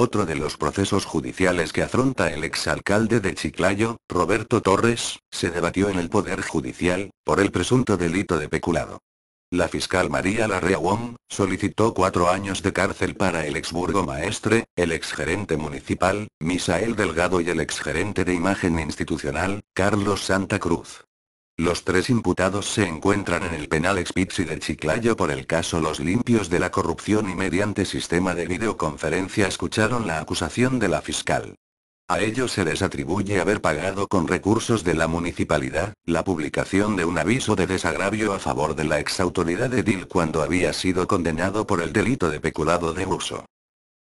Otro de los procesos judiciales que afronta el exalcalde de Chiclayo, Roberto Torres, se debatió en el Poder Judicial, por el presunto delito de peculado. La fiscal María Larrea Wong, solicitó cuatro años de cárcel para el exburgo maestre, el exgerente municipal, Misael Delgado y el exgerente de imagen institucional, Carlos Santa Cruz. Los tres imputados se encuentran en el penal Expixi de Chiclayo por el caso Los Limpios de la Corrupción y mediante sistema de videoconferencia escucharon la acusación de la fiscal. A ellos se les atribuye haber pagado con recursos de la municipalidad, la publicación de un aviso de desagravio a favor de la exautoridad edil cuando había sido condenado por el delito de peculado de uso.